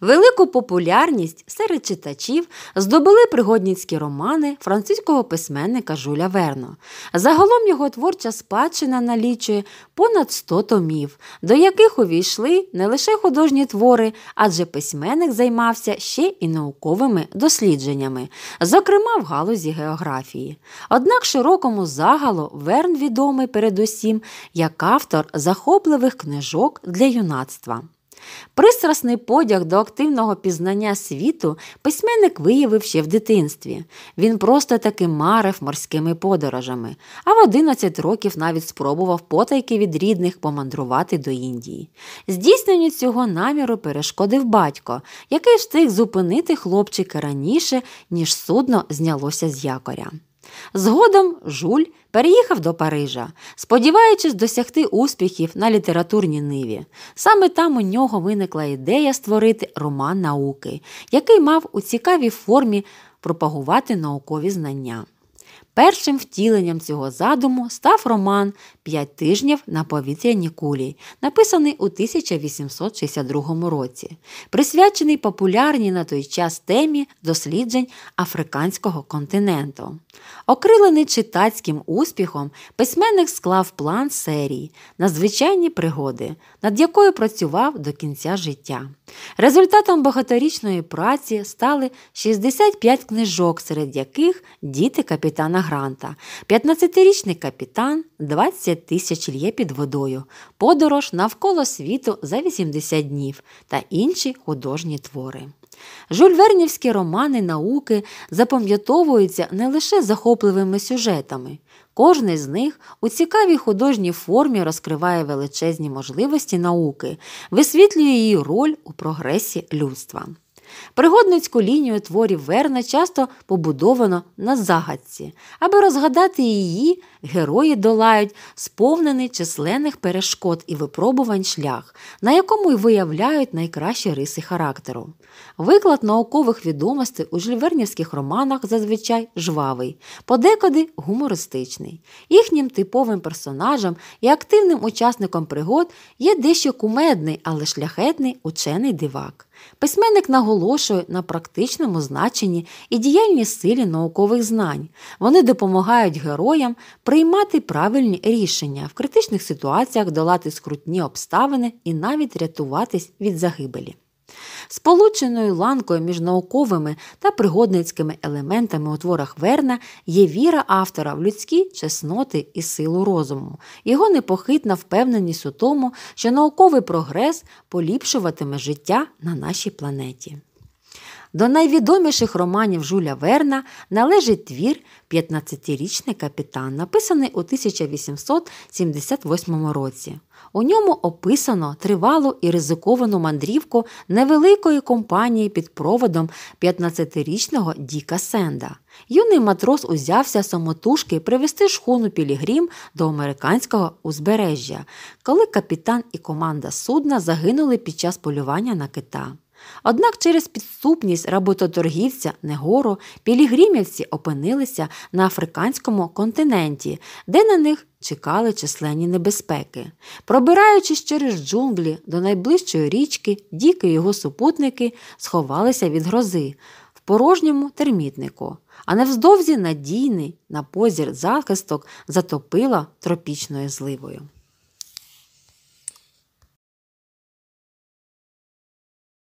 Велику популярність серед читачів здобули пригодницькі романи французького письменника Жуля Верно. Загалом його творча спадщина налічує понад 100 томів, до яких увійшли не лише художні твори, адже письменник займався ще і науковими дослідженнями, зокрема в галузі географії. Однак широкому загалу Верн відомий передусім як автор захопливих книжок для юнацтва. Пристрасний подяг до активного пізнання світу письменник виявив ще в дитинстві. Він просто таки марив морськими подорожами, а в 11 років навіть спробував потайки від рідних помандрувати до Індії. Здійсненню цього наміру перешкодив батько, який встиг зупинити хлопчика раніше, ніж судно знялося з якоря. Згодом Жуль переїхав до Парижа, сподіваючись досягти успіхів на літературній ниві. Саме там у нього виникла ідея створити роман науки, який мав у цікавій формі пропагувати наукові знання. Першим втіленням цього задуму став роман П'ять тижнів на повітряні кулі, написаний у 1862 році, присвячений популярній на той час темі досліджень африканського континенту. Окрилений читацьким успіхом, письменник склав план серії надзвичайні пригоди, над якою працював до кінця життя. Результатом багаторічної праці стали 65 книжок, серед яких діти капітана Гранта. 15-річний капітан 20 тисяч лє під водою, подорож навколо світу за 80 днів та інші художні твори. Жульвернівські романи науки запам'ятовуються не лише захопливими сюжетами. Кожний з них у цікавій художній формі розкриває величезні можливості науки, висвітлює її роль у прогресі людства. Пригодницьку лінію творів Верна часто побудовано на загадці. Аби розгадати її, герої долають сповнений численних перешкод і випробувань шлях, на якому й виявляють найкращі риси характеру. Виклад наукових відомостей у жильвернівських романах зазвичай жвавий, подекуди гумористичний. Їхнім типовим персонажем і активним учасником пригод є дещо кумедний, але шляхетний учений дивак. Письменник наголошує на практичному значенні і діяльній силі наукових знань. Вони допомагають героям приймати правильні рішення в критичних ситуаціях долати скрутні обставини і навіть рятуватись від загибелі. Сполученою ланкою між науковими та пригодницькими елементами у творах Верна є віра автора в людські чесноти і силу розуму, його непохитна впевненість у тому, що науковий прогрес поліпшуватиме життя на нашій планеті. До найвідоміших романів Жуля Верна належить твір П'ятнадцятирічний капітан, написаний у 1878 році. У ньому описано тривалу і ризиковану мандрівку невеликої компанії під проводом 15-річного Діка Сенда. Юний матрос узявся самотужки привезти шхуну Пілігрім до американського узбережжя, коли капітан і команда судна загинули під час полювання на кита. Однак через підступність работоторгівця Негору пілігримівці опинилися на африканському континенті, де на них чекали численні небезпеки. Пробираючись через джунглі до найближчої річки, діки і його супутники сховалися від грози в порожньому термітнику, а невздовзі надійний на позір захисток затопила тропічною зливою.